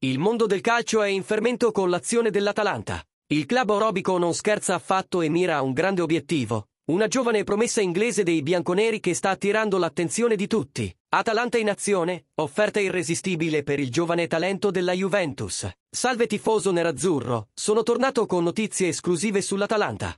Il mondo del calcio è in fermento con l'azione dell'Atalanta. Il club orobico non scherza affatto e mira a un grande obiettivo. Una giovane promessa inglese dei bianconeri che sta attirando l'attenzione di tutti. Atalanta in azione, offerta irresistibile per il giovane talento della Juventus. Salve tifoso nerazzurro, sono tornato con notizie esclusive sull'Atalanta.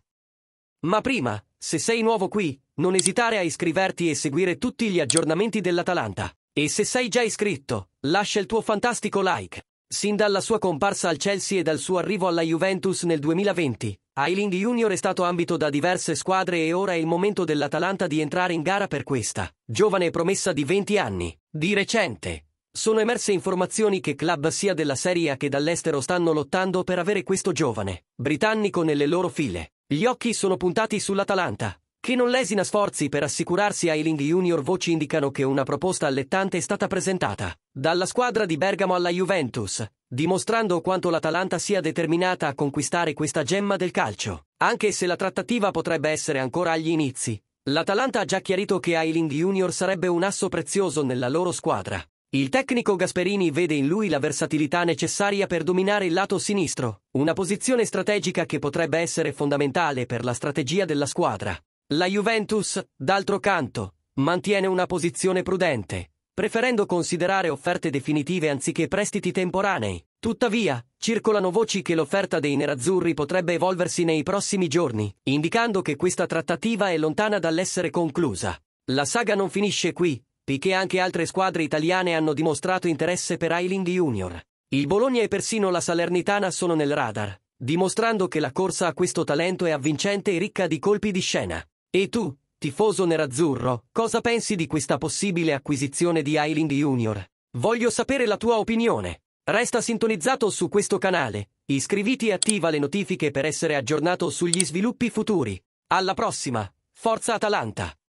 Ma prima, se sei nuovo qui, non esitare a iscriverti e seguire tutti gli aggiornamenti dell'Atalanta. E se sei già iscritto, lascia il tuo fantastico like. Sin dalla sua comparsa al Chelsea e dal suo arrivo alla Juventus nel 2020, Ailing Junior è stato ambito da diverse squadre e ora è il momento dell'Atalanta di entrare in gara per questa, giovane promessa di 20 anni. Di recente, sono emerse informazioni che club sia della Serie A che dall'estero stanno lottando per avere questo giovane, britannico nelle loro file. Gli occhi sono puntati sull'Atalanta, che non lesina sforzi per assicurarsi a Ealing Junior voci indicano che una proposta allettante è stata presentata dalla squadra di Bergamo alla Juventus, dimostrando quanto l'Atalanta sia determinata a conquistare questa gemma del calcio. Anche se la trattativa potrebbe essere ancora agli inizi, l'Atalanta ha già chiarito che Eiling Junior sarebbe un asso prezioso nella loro squadra. Il tecnico Gasperini vede in lui la versatilità necessaria per dominare il lato sinistro, una posizione strategica che potrebbe essere fondamentale per la strategia della squadra. La Juventus, d'altro canto, mantiene una posizione prudente, preferendo considerare offerte definitive anziché prestiti temporanei. Tuttavia, circolano voci che l'offerta dei nerazzurri potrebbe evolversi nei prossimi giorni, indicando che questa trattativa è lontana dall'essere conclusa. La saga non finisce qui, poiché anche altre squadre italiane hanno dimostrato interesse per Eiling Junior. Il Bologna e persino la Salernitana sono nel radar, dimostrando che la corsa a questo talento è avvincente e ricca di colpi di scena. E tu, tifoso nerazzurro, cosa pensi di questa possibile acquisizione di Island Junior? Voglio sapere la tua opinione. Resta sintonizzato su questo canale, iscriviti e attiva le notifiche per essere aggiornato sugli sviluppi futuri. Alla prossima! Forza Atalanta!